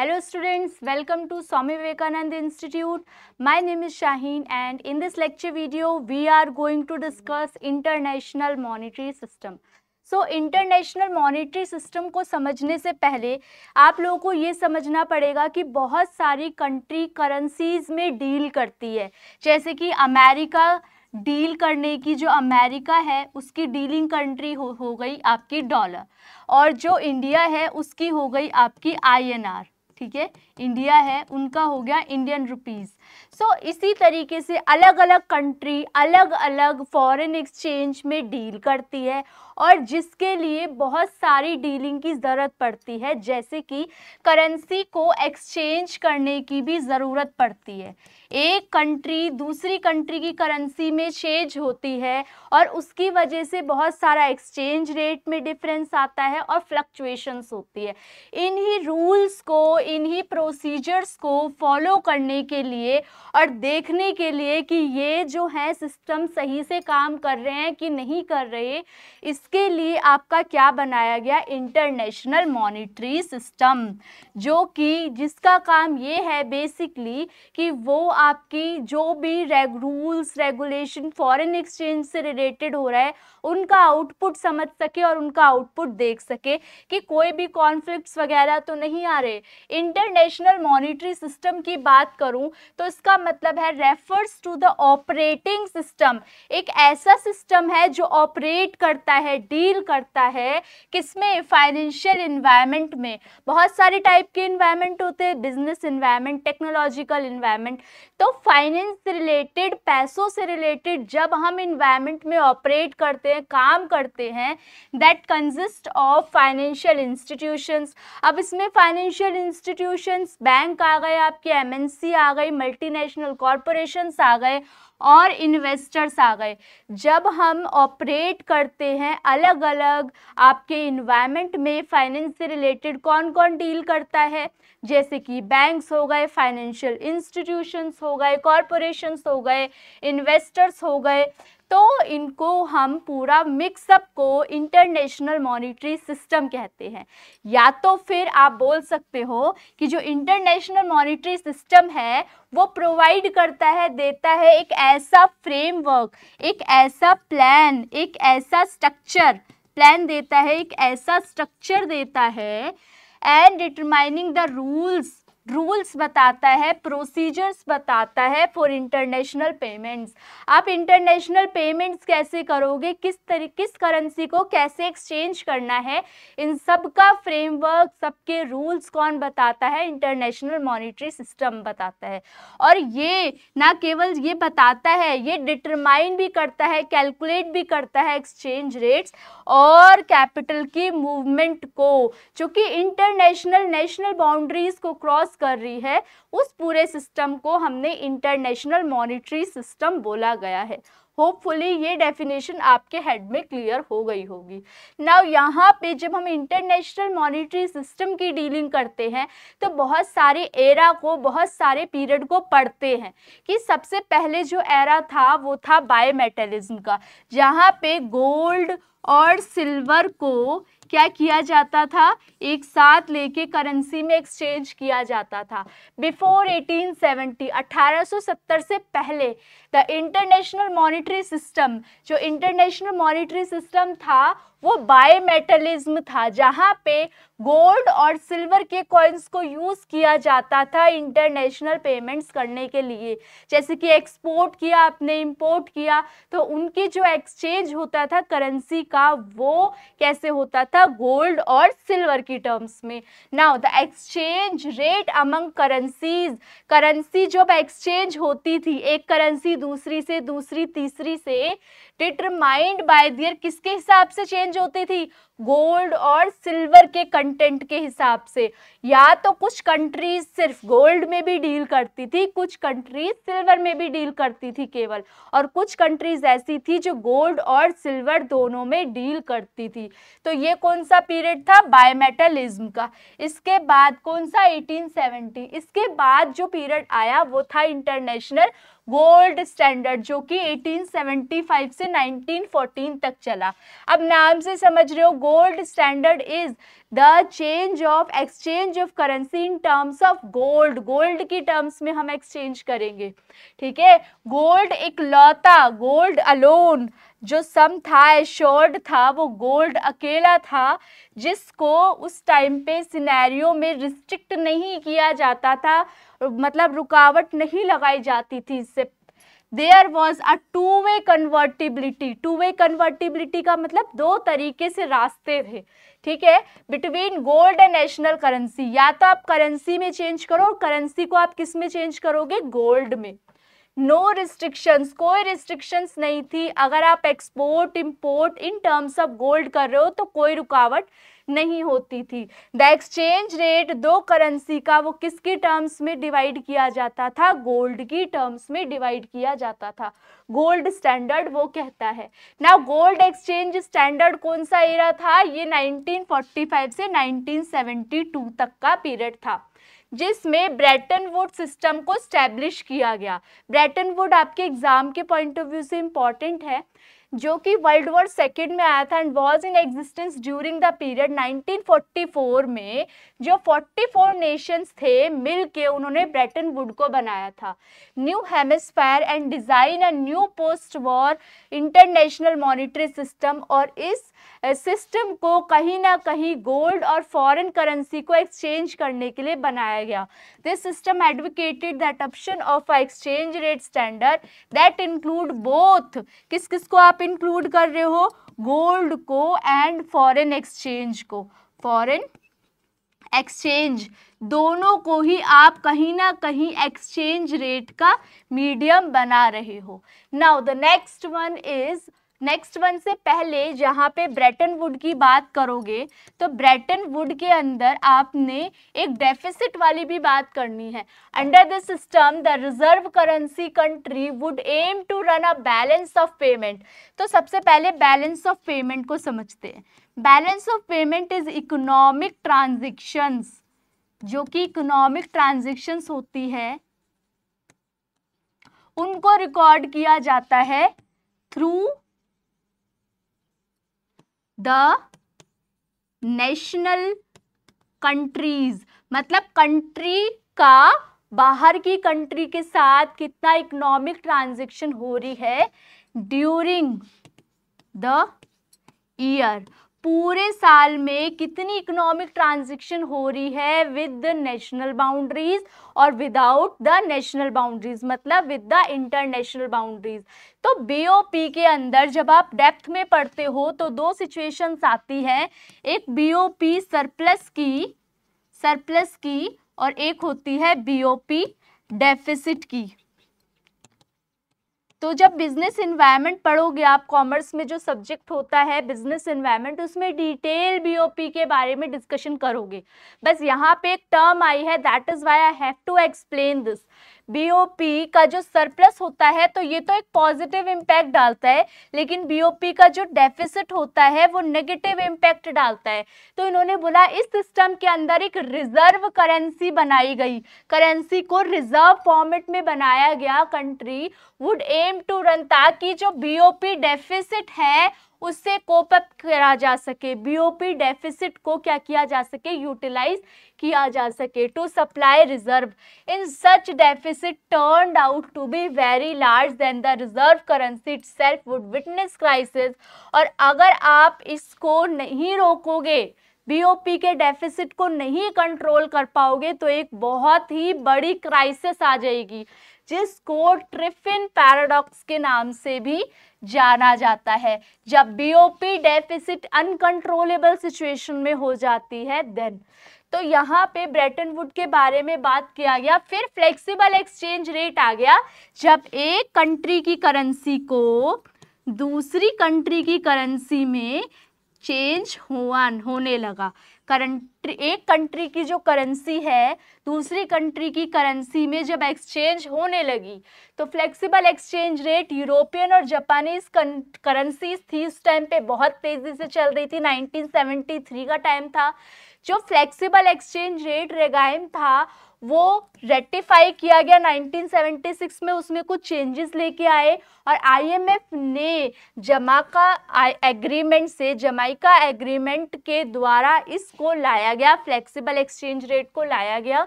Hello students welcome to Swami Vivekananda institute my name is Shaheen and in this lecture video we are going to discuss international monetary system so international monetary system को समझने से पहले आप लोगों को ये समझना पड़ेगा कि बहुत सारी कंट्री करेंसीज़ में डील करती है जैसे कि अमेरिका डील करने की जो अमेरिका है उसकी डीलिंग कंट्री हो हो गई आपकी डॉलर और जो इंडिया है उसकी हो गई आपकी आईएनआर ठीक है इंडिया है उनका हो गया इंडियन रुपीज़ सो so, इसी तरीके से अलग अलग कंट्री अलग अलग फॉरेन एक्सचेंज में डील करती है और जिसके लिए बहुत सारी डीलिंग की ज़रूरत पड़ती है जैसे कि करेंसी को एक्सचेंज करने की भी ज़रूरत पड़ती है एक कंट्री दूसरी कंट्री की करेंसी में चेंज होती है और उसकी वजह से बहुत सारा एक्सचेंज रेट में डिफरेंस आता है और फ्लक्चुएशंस होती है इन्हीं रूल्स को इन्हीं प्रोसीजर्स को फॉलो करने के लिए और देखने के लिए कि ये जो है सिस्टम सही से काम कर रहे हैं कि नहीं कर रहे इसके लिए आपका क्या बनाया गया इंटरनेशनल मॉनिटरी सिस्टम जो कि जिसका काम ये है बेसिकली कि वो आपकी जो भी रेग रूल्स रेगुलेशन फॉरेन एक्सचेंज से रिलेटेड हो रहा है उनका आउटपुट समझ सके और उनका आउटपुट देख सके कि कोई भी कॉन्फ्लिक्ट्स वगैरह तो नहीं आ रहे इंटरनेशनल मॉनिटरी सिस्टम की बात करूं तो इसका मतलब है refers to the operating system एक ऐसा सिस्टम है जो ऑपरेट करता है डील करता है किसमें फाइनेंशियल इन्वायरमेंट में बहुत सारे टाइप के इन्वायरमेंट होते हैं बिजनेस इन्वायरमेंट टेक्नोलॉजिकल इन्वायरमेंट तो फाइनेंस रिलेटेड पैसों से रिलेटेड जब हम इन्वायरमेंट में ऑपरेट करते हैं काम करते हैं that consist of financial institutions अब इसमें फाइनेंशियल इंस्टीट्यूशंस बैंक आ गए आपके एमएनसी आ गई मल्टीनेशनल नेशनल आ गए और इन्वेस्टर्स आ गए जब हम ऑपरेट करते हैं अलग अलग आपके इन्वायरमेंट में फाइनेंस से रिलेटेड कौन कौन डील करता है जैसे कि बैंक्स हो गए फाइनेंशियल इंस्टीट्यूशंस हो गए कॉरपोरेशंस हो गए इन्वेस्टर्स हो गए तो इनको हम पूरा मिक्सअप को इंटरनेशनल मॉनिटरी सिस्टम कहते हैं या तो फिर आप बोल सकते हो कि जो इंटरनेशनल मॉनिटरी सिस्टम है वो प्रोवाइड करता है देता है एक ऐसा फ्रेमवर्क एक ऐसा प्लान एक ऐसा स्ट्रक्चर प्लान देता है एक ऐसा स्ट्रक्चर देता है and determining the rules rules बताता है प्रोसीजर्स बताता है फॉर इंटरनेशनल पेमेंट्स आप इंटरनेशनल पेमेंट्स कैसे करोगे किस तरी किस करेंसी को कैसे एक्सचेंज करना है इन सब का फ्रेमवर्क सबके रूल्स कौन बताता है इंटरनेशनल मॉनिटरी सिस्टम बताता है और ये ना केवल ये बताता है ये डिटरमाइन भी करता है कैलकुलेट भी करता है एक्सचेंज रेट्स और कैपिटल की मूवमेंट को चूंकि इंटरनेशनल नेशनल बाउंड्रीज को क्रॉस कर रही है उस पूरे सिस्टम को हमने इंटरनेशनल मॉनिटरी सिस्टम बोला गया है होपफुली ये डेफिनेशन आपके हेड में क्लियर हो गई होगी नाउ यहाँ पे जब हम इंटरनेशनल मॉनिटरी सिस्टम की डीलिंग करते हैं तो बहुत सारे एरा को बहुत सारे पीरियड को पढ़ते हैं कि सबसे पहले जो एरा था वो था बायोमेटलिज्म का जहाँ पे गोल्ड और सिल्वर को क्या किया जाता था एक साथ लेके करेंसी में एक्सचेंज किया जाता था बिफोर 1870 1870 से पहले द इंटरनेशनल मॉनिटरी सिस्टम जो इंटरनेशनल मॉनिटरी सिस्टम था वो बायोमेटलिज्म था जहाँ पे गोल्ड और सिल्वर के कॉइन्स को यूज़ किया जाता था इंटरनेशनल पेमेंट्स करने के लिए जैसे कि एक्सपोर्ट किया आपने इंपोर्ट किया तो उनकी जो एक्सचेंज होता था करेंसी का वो कैसे होता था गोल्ड और सिल्वर की टर्म्स में now the exchange rate among currencies currency जब एक्सचेंज होती थी एक करेंसी दूसरी से दूसरी तीसरी से डिटरमाइंड बाय दियर किसके हिसाब से चेंज होती थी गोल्ड और सिल्वर के कंटेंट के हिसाब से या तो कुछ कंट्रीज सिर्फ गोल्ड में भी डील करती थी कुछ कंट्रीज सिल्वर में भी डील करती थी केवल और कुछ कंट्रीज ऐसी थी जो गोल्ड और सिल्वर दोनों में डील करती थी तो ये कौन सा पीरियड था बायोमेटलिज्म का इसके बाद कौन सा 1870 इसके बाद जो पीरियड आया वो था इंटरनेशनल गोल्ड स्टैंडर्ड जो कि 1875 से 1914 तक चला अब नाम से समझ रहे हो gold standard is the change of exchange of currency in terms of gold gold की टर्म्स में हम एक्सचेंज करेंगे ठीक है गोल्ड इकलौता गोल्ड अलोन जो सम था एश्योर्ड था वो गोल्ड अकेला था जिसको उस टाइम पे सिनेरियो में रिस्ट्रिक्ट नहीं किया जाता था मतलब रुकावट नहीं लगाई जाती थी इससे there was a two way convertibility two way convertibility का मतलब दो तरीके से रास्ते थे ठीक है between gold and national currency या तो आप करेंसी में चेंज करो और करेंसी को आप किस में चेंज करोगे गोल्ड में नो no रिस्ट्रिक्शंस कोई रिस्ट्रिक्शंस नहीं थी अगर आप export import in terms of gold कर रहे हो तो कोई रुकावट नहीं होती थी द एक्सचेंज रेट दो करेंसी का वो किसकी टर्म्स में डिवाइड किया जाता था गोल्ड की टर्म्स में डिवाइड किया जाता था गोल्ड स्टैंडर्ड वो कहता है ना गोल्ड एक्सचेंज स्टैंडर्ड कौन सा एरा था ये 1945 से 1972 तक का पीरियड था जिसमें ब्रेटन वुड सिस्टम को स्टैब्लिश किया गया ब्रेटन वुड आपके एग्जाम के पॉइंट ऑफ व्यू से इम्पॉर्टेंट है जो कि वर्ल्ड वॉर सेकेंड में आया था and was in existence during the period 1944 में जो 44 नेशंस थे मिल के उन्होंने ब्रेटन वुड को बनाया था new hemisphere and design a new post war international monetary system और इस सिस्टम को कहीं ना कहीं गोल्ड और फॉरेन करेंसी को एक्सचेंज करने के लिए बनाया गया this system advocated that option of a exchange rate standard that include both किस किस को आप इंक्लूड कर रहे हो गोल्ड को एंड फॉरेन एक्सचेंज को फॉरेन एक्सचेंज दोनों को ही आप कहीं ना कहीं एक्सचेंज रेट का मीडियम बना रहे हो now the next one is next one से पहले जहाँ पे ब्रेटन वुड की बात करोगे तो ब्रेटन वुड के अंदर आपने एक डेफिसिट वाली भी बात करनी है under the system the reserve currency country would aim to run a balance of payment तो सबसे पहले बैलेंस ऑफ पेमेंट को समझते हैं balance of payment is economic transactions जो कि इकोनॉमिक ट्रांजेक्शन्स होती है उनको रिकॉर्ड किया जाता है थ्रू द नेशनल कंट्रीज मतलब कंट्री का बाहर की कंट्री के साथ कितना इकोनॉमिक ट्रांजेक्शन हो रही है ड्यूरिंग द ईयर पूरे साल में कितनी इकोनॉमिक ट्रांजेक्शन हो रही है विद द नेशनल बाउंड्रीज और विदाउट द नेशनल बाउंड्रीज मतलब विद द इंटरनेशनल बाउंड्रीज तो बीओपी के अंदर जब आप डेप्थ में पढ़ते हो तो दो सिचुएशंस आती हैं एक बीओपी सरप्लस की सरप्लस की और एक होती है बीओपी डेफिसिट की तो जब बिजनेस इन्वायरमेंट पढ़ोगे आप कॉमर्स में जो सब्जेक्ट होता है बिजनेस इन्वायरमेंट उसमें डिटेल बीओपी के बारे में डिस्कशन करोगे बस यहाँ पे एक टर्म आई है that is why I have to explain this BOP का जो सरप्लस होता है तो ये तो एक पॉजिटिव इम्पैक्ट डालता है लेकिन बीओपी का जो डेफिसिट होता है वो नेगेटिव इम्पैक्ट डालता है तो इन्होंने बोला इस सिस्टम के अंदर एक रिजर्व करेंसी बनाई गई करेंसी को रिजर्व फॉर्मेट में बनाया गया country would aim to run ताकि जो बीओपी डेफिसिट है उससे कोपअप करा जा सके बीओपी डेफिसिट को क्या किया जा सके यूटिलाइज किया जा सके to supply reserve in such deficit turn out to be very large then the reserve currency itself would witness crisis और अगर आप इसको नहीं रोकोगे बीओपी के डेफिसिट को नहीं कंट्रोल कर पाओगे तो एक बहुत ही बड़ी क्राइसिस आ जाएगी जिसको ट्रिफिन पैराडॉक्स के नाम से भी जाना जाता है जब बीओपी डेफिसिट अनकंट्रोलेबल सिचुएशन में हो जाती है देन तो यहाँ पे ब्रेटन वुड के बारे में बात किया गया फिर फ्लेक्सिबल एक्सचेंज रेट आ गया जब एक कंट्री की करेंसी को दूसरी कंट्री की करेंसी में चेंज हुआ होने लगा करंट्री एक कंट्री की जो करेंसी है दूसरी कंट्री की करेंसी में जब एक्सचेंज होने लगी तो फ्लेक्सिबल एक्सचेंज रेट यूरोपियन और जापानीज करेंसीज थी उस टाइम पे बहुत तेज़ी से चल रही थी 1973 का टाइम था जो फ्लेक्सिबल एक्सचेंज रेट रेगाइम था वो रेटिफाई किया गया 1976 में उसमें कुछ चेंजेस लेके आए और आईएमएफ ने जमाका एग्रीमेंट से जमाइका एग्रीमेंट के द्वारा इसको लाया गया फ्लेक्सिबल एक्सचेंज रेट को लाया गया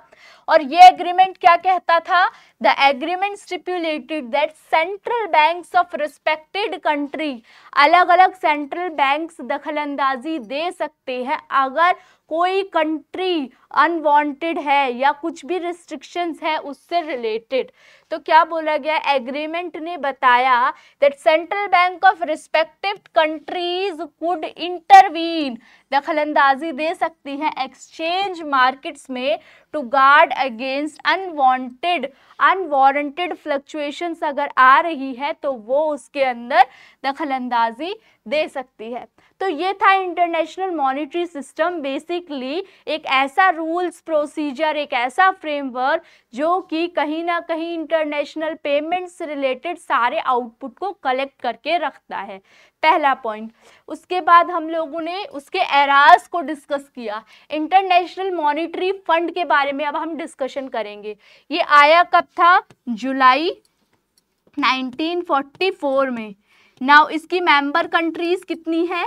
और ये एग्रीमेंट क्या कहता था the agreement stipulated that central banks of respected country अलग अलग सेंट्रल बैंक्स दखलंदाजी दे सकते हैं अगर कोई कंट्री अनवांटेड है या कुछ भी रिस्ट्रिक्शंस है उससे रिलेटेड तो क्या बोला गया एग्रीमेंट ने बताया that central bank of respective countries could intervene दखलंदाजी दे सकती है एक्सचेंज मार्केट्स में to guard against unwanted unwarranted fluctuations अगर आ रही है तो वो उसके अंदर दखलंदाजी दे सकती है तो ये था इंटरनेशनल मॉनिटरी सिस्टम बेसिकली एक ऐसा रूल्स प्रोसीजर एक ऐसा फ्रेमवर्क जो कि कहीं ना कहीं इंटर इंटरनेशनल पेमेंट से रिलेटेड सारे आउटपुट को कलेक्ट करके रखता है पहला पॉइंट उसके बाद हम लोगों ने उसके एराज को डिस्कस किया इंटरनेशनल मॉनिटरी फंड के बारे में अब हम डिस्कशन करेंगे ये आया कब था जुलाई 1944 में नाउ इसकी मेंबर कंट्रीज कितनी है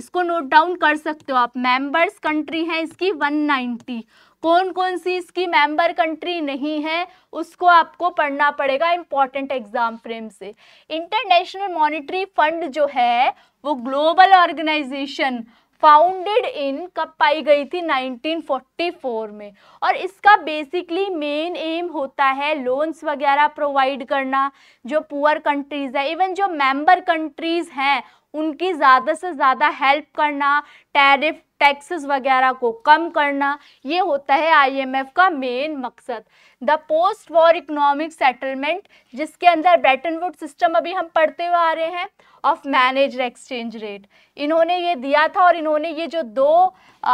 इसको नोट डाउन कर सकते हो आप मेंबर्स कंट्री हैं इसकी 190 कौन कौन सी इसकी मेंबर कंट्री नहीं है उसको आपको पढ़ना पड़ेगा इंपॉर्टेंट एग्जाम फ्रेम से इंटरनेशनल मॉनिटरी फंड जो है वो ग्लोबल ऑर्गेनाइजेशन फाउंडेड इन कब पाई गई थी 1944 में और इसका बेसिकली मेन एम होता है लोन्स वगैरह प्रोवाइड करना जो पुअर कंट्रीज़ है इवन जो मेंबर कंट्रीज़ हैं उनकी ज़्यादा से ज़्यादा हेल्प करना टैरिफ टैक्सेस वगैरह को कम करना ये होता है आईएमएफ का मेन मकसद the post war economic settlement जिसके अंदर ब्रेटनवुड वुड सिस्टम अभी हम पढ़ते हुए आ रहे हैं ऑफ मैनेज एक्सचेंज रेट इन्होंने ये दिया था और इन्होंने ये जो दो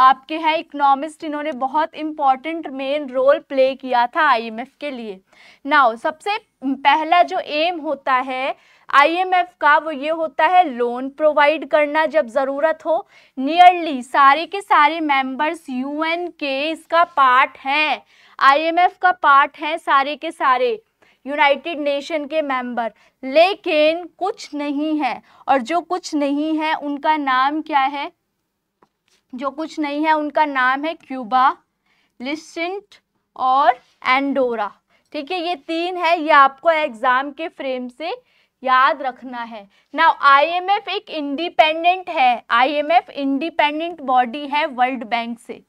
आपके हैं इकोनॉमिस्ट इन्होंने बहुत इम्पॉर्टेंट मेन रोल प्ले किया था आईएमएफ के लिए नाउ सबसे पहला जो एम होता है आईएमएफ का वो ये होता है लोन प्रोवाइड करना जब ज़रूरत हो नियरली सारे के सारे मेंबर्स यूएन के इसका पार्ट हैं आईएमएफ का पार्ट हैं सारे के सारे यूनाइटेड नेशन के मेंबर लेकिन कुछ नहीं है और जो कुछ नहीं है उनका नाम क्या है जो कुछ नहीं है उनका नाम है क्यूबा लिसेंट और एंडोरा ठीक है ये तीन है ये आपको एग्ज़ाम के फ्रेम से याद रखना है नाउ आईएमएफ एक इंडिपेंडेंट है आईएमएफ इंडिपेंडेंट बॉडी है वर्ल्ड बैंक से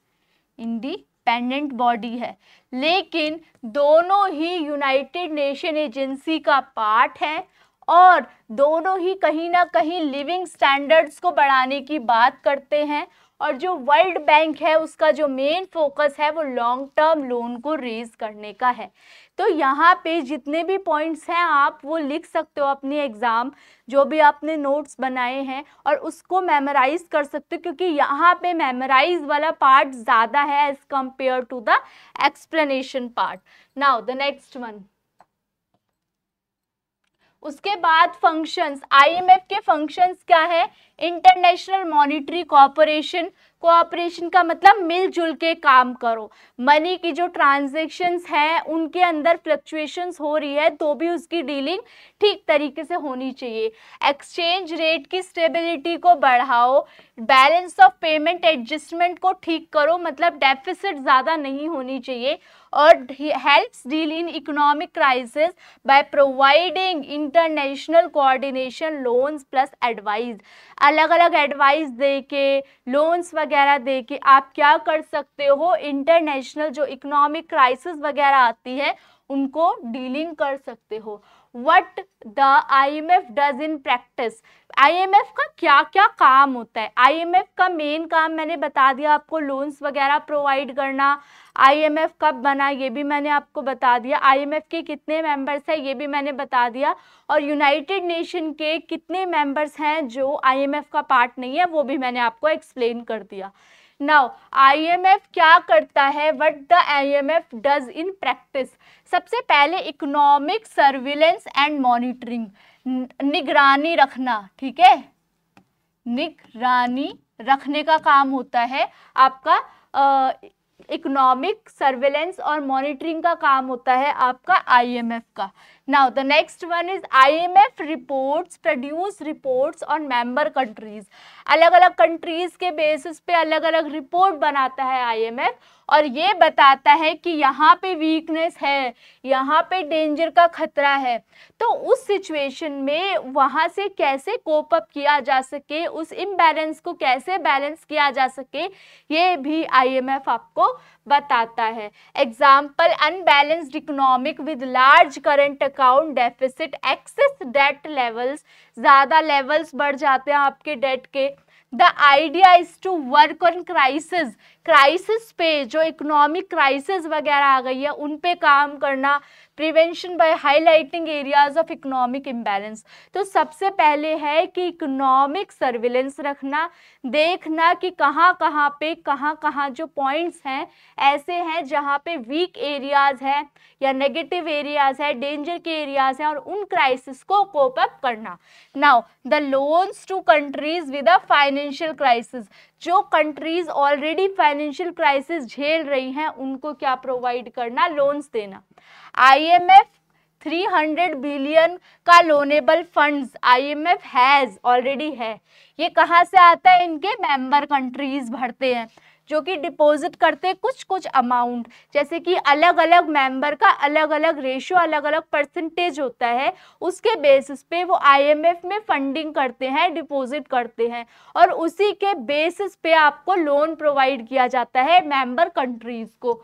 इंडिपेंडेंट बॉडी है लेकिन दोनों ही यूनाइटेड नेशन एजेंसी का पार्ट है और दोनों ही कहीं ना कहीं लिविंग स्टैंडर्ड्स को बढ़ाने की बात करते हैं और जो वर्ल्ड बैंक है उसका जो मेन फोकस है वो लॉन्ग टर्म लोन को रेज करने का है तो यहाँ पे जितने भी पॉइंट्स हैं आप वो लिख सकते हो अपने एग्ज़ाम जो भी आपने नोट्स बनाए हैं और उसको मेमोराइज कर सकते हो क्योंकि यहाँ पे मेमोराइज वाला पार्ट ज़्यादा है as compare to the explanation part now the next one उसके बाद फंक्शंस आईएमएफ के फंक्शंस क्या है इंटरनेशनल मॉनिटरी कॉपोरेशन कोऑपरेशन का मतलब मिलजुल के काम करो मनी की जो ट्रांजेक्शन्स हैं उनके अंदर फ्लक्चुएशंस हो रही है तो भी उसकी डीलिंग ठीक तरीके से होनी चाहिए एक्सचेंज रेट की स्टेबिलिटी को बढ़ाओ बैलेंस ऑफ पेमेंट एडजस्टमेंट को ठीक करो मतलब डेफिसिट ज़्यादा नहीं होनी चाहिए और helps deal in economic crisis by providing international coordination loans plus advice अलग अलग एडवाइस दे के लोन्स वगैरह दे के आप क्या कर सकते हो इंटरनेशनल जो इकोनॉमिक क्राइसिस वगैरह आती है उनको डीलिंग कर सकते हो what the I M F does in practice IMF का क्या क्या काम होता है आईएमएफ का मेन काम मैंने बता दिया आपको लोन्स वगैरह प्रोवाइड करना आईएमएफ कब बना ये भी मैंने आपको बता दिया आईएमएफ के कितने मेंबर्स हैं ये भी मैंने बता दिया और यूनाइटेड नेशन के कितने मेंबर्स हैं जो आईएमएफ का पार्ट नहीं है वो भी मैंने आपको एक्सप्लेन कर दिया नाउ आईएमएफ क्या करता है what the IMF does in practice सबसे पहले इकोनॉमिक सर्विलेंस एंड मॉनिटरिंग निगरानी रखना ठीक है निगरानी रखने का काम होता है आपका इकोनॉमिक सर्वेलेंस और मॉनिटरिंग का काम होता है आपका आईएमएफ का now the next one is IMF reports produce reports on member countries अलग अलग कंट्रीज के बेसिस पे अलग अलग रिपोर्ट बनाता है आईएमएफ और ये बताता है कि यहाँ पे वीकनेस है यहाँ पे डेंजर का खतरा है तो उस सिचुएशन में वहाँ से कैसे कोप अप किया जा सके उस इम्बैलेंस को कैसे बैलेंस किया जा सके ये भी आईएमएफ आपको बताता है example unbalanced economic with large current account deficit excess debt levels ज़्यादा लेवल्स बढ़ जाते हैं आपके डेट के the idea is to work on crisis crisis पे जो इकोनॉमिक क्राइसिस वगैरह आ गई है उन पे काम करना prevention by highlighting areas of economic imbalance तो सबसे पहले है कि इकोनॉमिक सर्विलेंस रखना देखना कि कहाँ कहाँ पे कहाँ कहाँ जो पॉइंट्स हैं ऐसे हैं जहाँ पे वीक एरियाज है या नेगेटिव एरियाज है डेंजर के एरियाज हैं और उन क्राइसिस को कोप अप करना now the loans to countries with a financial crisis जो कंट्रीज ऑलरेडी फाइनेंशियल क्राइसिस झेल रही हैं उनको क्या प्रोवाइड करना लोन्स देना आईएमएफ 300 बिलियन का loanable funds IMF has already है ये कहाँ से आता है इनके मेंबर कंट्रीज भरते हैं जो कि डिपॉजिट करते कुछ कुछ अमाउंट जैसे कि अलग अलग मेंबर का अलग अलग रेशियो अलग अलग परसेंटेज होता है उसके बेसिस पे वो आईएमएफ में फंडिंग करते हैं डिपॉजिट करते हैं और उसी के बेसिस पे आपको लोन प्रोवाइड किया जाता है मेंबर कंट्रीज को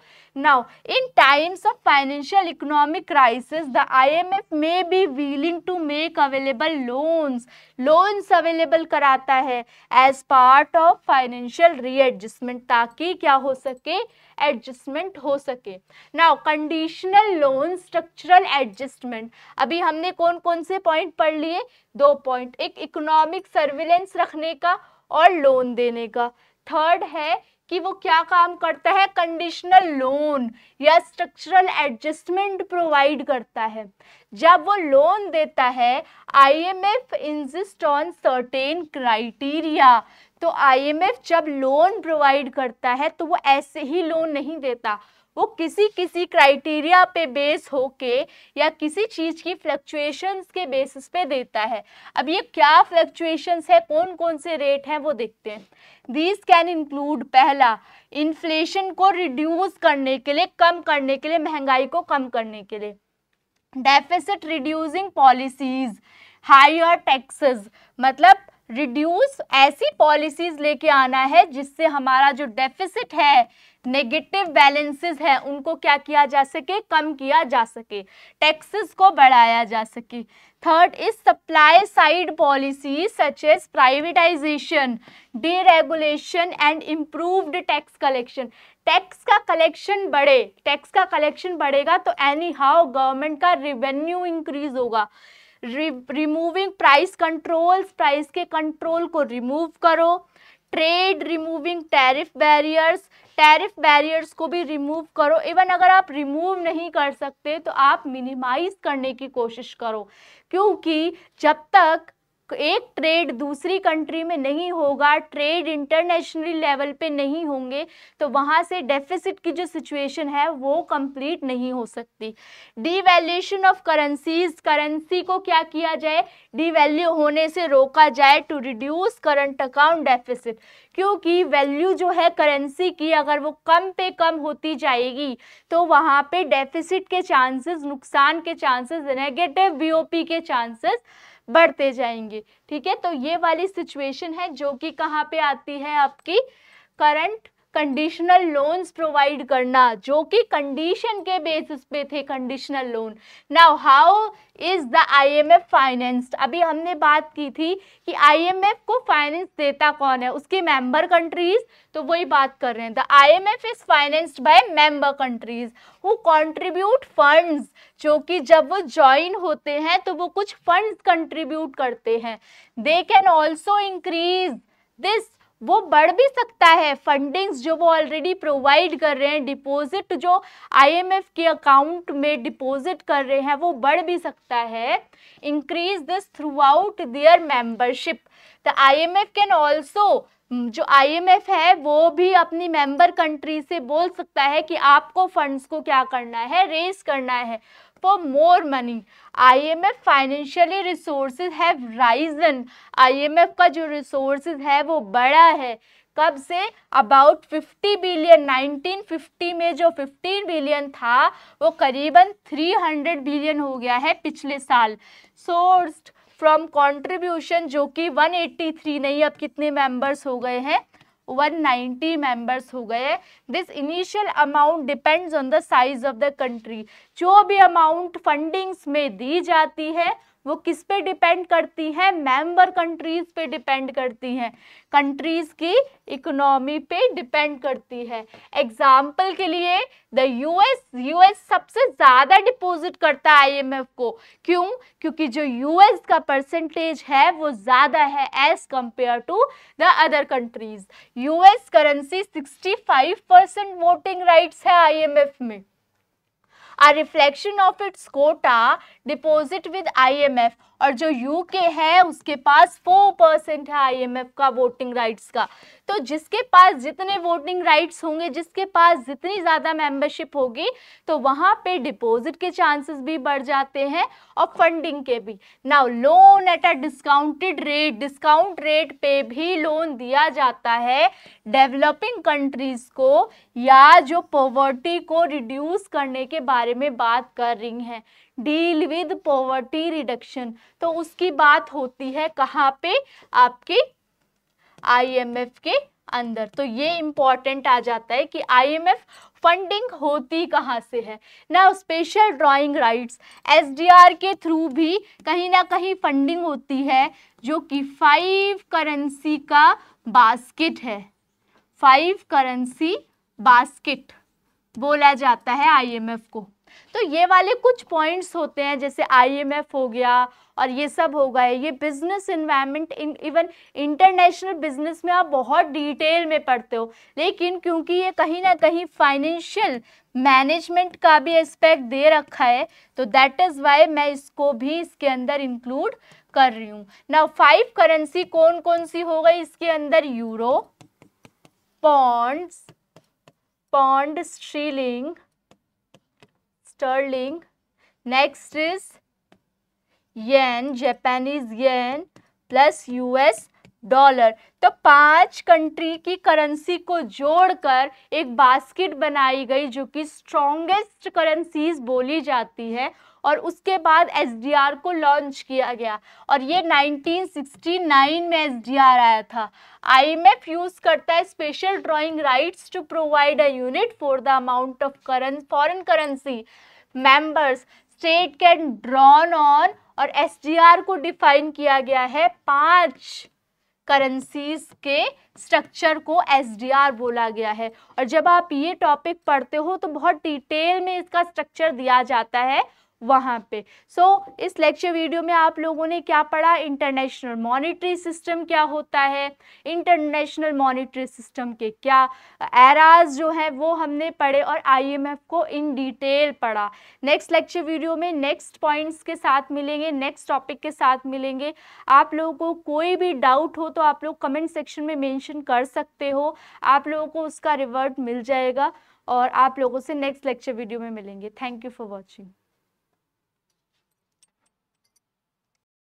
Now, in times of financial economic crisis, the IMF may be willing to make available loans. Loans available कराता है as part of financial readjustment ताकि क्या हो सके एडजस्टमेंट हो सके now conditional loan structural adjustment अभी हमने कौन कौन से पॉइंट पढ़ लिए दो पॉइंट एक इकोनॉमिक सर्विलेंस रखने का और लोन देने का थर्ड है कि वो क्या काम करता है कंडीशनल लोन या स्ट्रक्चरल एडजस्टमेंट प्रोवाइड करता है जब वो लोन देता है IMF insist on certain criteria तो आईएमएफ जब लोन प्रोवाइड करता है तो वो ऐसे ही लोन नहीं देता वो किसी किसी क्राइटेरिया पे बेस होके या किसी चीज़ की फ्लक्चुएशंस के बेसिस पे देता है अब ये क्या फ्लक्चुएशंस है कौन कौन से रेट हैं वो देखते हैं दीज कैन इंक्लूड पहला इन्फ्लेशन को रिड्यूस करने के लिए कम करने के लिए महंगाई को कम करने के लिए deficit reducing policies higher taxes मतलब रिड्यूस ऐसी पॉलिसीज लेके आना है जिससे हमारा जो डेफिसिट है नेगेटिव बैलेंसेस है उनको क्या किया जा सके कम किया जा सके टैक्सेस को बढ़ाया जा सके third is supply side policy such as privatisation deregulation and improved tax collection tax का कलेक्शन बढ़े टैक्स का कलेक्शन बढ़ेगा तो एनी हाउ गवर्नमेंट का रिवेन्यू इंक्रीज होगा रिमूविंग प्राइस कंट्रोल्स प्राइस के कंट्रोल को रिमूव करो trade removing tariff barriers tariff barriers को भी रिमूव करो इवन अगर आप रिमूव नहीं कर सकते तो आप मिनिमाइज करने की कोशिश करो क्योंकि जब तक एक ट्रेड दूसरी कंट्री में नहीं होगा ट्रेड इंटरनेशनल लेवल पे नहीं होंगे तो वहाँ से डेफिसिट की जो सिचुएशन है वो कंप्लीट नहीं हो सकती डीवैल्यूशन ऑफ करेंसीज करेंसी को क्या किया जाए डीवैल्यू होने से रोका जाए to reduce current account deficit क्योंकि वैल्यू जो है करेंसी की अगर वो कम पे कम होती जाएगी तो वहाँ पर डेफिसिट के चांसेस नुकसान के चांसेस नेगेटिव बीओपी के चांसेस बढ़ते जाएंगे ठीक है तो ये वाली सिचुएशन है जो कि कहाँ पे आती है आपकी करंट कंडीशनल लोन्स प्रोवाइड करना जो कि कंडीशन के बेसिस पे थे conditional loan now how is the IMF financed अभी हमने बात की थी कि आईएमएफ को फाइनेंस देता कौन है उसकी मेंबर कंट्रीज तो वही बात कर रहे हैं the IMF is financed by member countries who contribute funds जो कि जब वो ज्वाइन होते हैं तो वो कुछ फंड्स कंट्रीब्यूट करते हैं they can also increase this वो बढ़ भी सकता है फंडिंग्स जो वो ऑलरेडी प्रोवाइड कर रहे हैं डिपॉजिट जो आईएमएफ के अकाउंट में डिपॉजिट कर रहे हैं वो बढ़ भी सकता है increase this throughout their membership the IMF can also जो आईएमएफ है वो भी अपनी मेंबर कंट्री से बोल सकता है कि आपको फंड्स को क्या करना है रेस करना है for more money IMF financially resources I M F का जो रिसोर्स है वो बड़ा है कब से अबाउट 50 बिलियन 1950 में जो 15 बिलियन था वो करीबन 300 बिलियन हो गया है पिछले साल सोर्स्ड फ्रॉम कंट्रीब्यूशन जो कि 183 नहीं अब कितने मेंबर्स हो गए हैं 190 मेंबर्स हो गए this initial amount depends on the size of the country जो भी अमाउंट फंडिंग्स में दी जाती है वो किस पे डिपेंड करती हैं मेंबर कंट्रीज पे डिपेंड करती हैं कंट्रीज की इकोनॉमी पे डिपेंड करती है एग्जाम्पल के लिए द यूएस यूएस सबसे ज़्यादा डिपॉजिट करता है आईएमएफ को क्यों क्योंकि जो यूएस का परसेंटेज है वो ज़्यादा है as compare to the other countries US currency sixty percent voting rights है आई में a reflection of its quota deposit with IMF और जो यूके है उसके पास फोर परसेंट है आईएमएफ का वोटिंग राइट्स का तो जिसके पास जितने वोटिंग राइट्स होंगे जिसके पास जितनी ज़्यादा मेंबरशिप होगी तो वहाँ पे डिपॉजिट के चांसेस भी बढ़ जाते हैं और फंडिंग के भी now loan at a discounted rate discount rate पे भी लोन दिया जाता है डेवलपिंग कंट्रीज़ को या जो पॉवर्टी को रिड्यूस करने के बारे में बात कर रही हैं डील विद पॉवर्टी रिडक्शन तो उसकी बात होती है कहाँ पे आपके आईएमएफ के अंदर तो ये इम्पॉर्टेंट आ जाता है कि आईएमएफ फंडिंग होती कहाँ से है ना स्पेशल ड्राइंग राइट्स एसडीआर के थ्रू भी कहीं ना कहीं फंडिंग होती है जो कि फाइव करेंसी का बास्केट है फाइव करेंसी बास्केट बोला जाता है आईएमएफ को तो ये वाले कुछ पॉइंट्स होते हैं जैसे आईएमएफ हो गया और ये सब हो गए ये business environment in even international business में आप बहुत डिटेल में पढ़ते हो लेकिन क्योंकि ये कहीं ना कहीं फाइनेंशियल मैनेजमेंट का भी एस्पेक्ट दे रखा है तो दैट इज़ वाई मैं इसको भी इसके अंदर इंक्लूड कर रही हूँ ना फाइव करेंसी कौन कौन सी हो गई इसके अंदर euro pounds pound sterling sterling next is yen Japanese yen plus US dollar तो पांच कंट्री की करेंसी को जोड़कर एक बास्केट बनाई गई जो कि स्ट्रॉन्गेस्ट करेंसीज बोली जाती है और उसके बाद एसडीआर को लॉन्च किया गया और ये 1969 में एसडीआर आया था आईएमएफ यूज करता है special drawing rights to provide a unit for the amount of currency foreign currency members state can drawn on और एसडीआर को डिफाइन किया गया है पांच करेंसीज के स्ट्रक्चर को एसडीआर बोला गया है और जब आप ये टॉपिक पढ़ते हो तो बहुत डिटेल में इसका स्ट्रक्चर दिया जाता है वहाँ पे सो so, इस लेक्चर वीडियो में आप लोगों ने क्या पढ़ा इंटरनेशनल मॉनिटरी सिस्टम क्या होता है इंटरनेशनल मॉनिटरी सिस्टम के क्या एराज जो हैं वो हमने पढ़े और आईएमएफ को इन डिटेल पढ़ा नेक्स्ट लेक्चर वीडियो में नेक्स्ट पॉइंट्स के साथ मिलेंगे नेक्स्ट टॉपिक के साथ मिलेंगे आप लोगों को कोई भी डाउट हो तो आप लोग कमेंट सेक्शन में मैंशन कर सकते हो आप लोगों को उसका रिवर्ट मिल जाएगा और आप लोगों से नेक्स्ट लेक्चर वीडियो में मिलेंगे थैंक यू फॉर वॉचिंग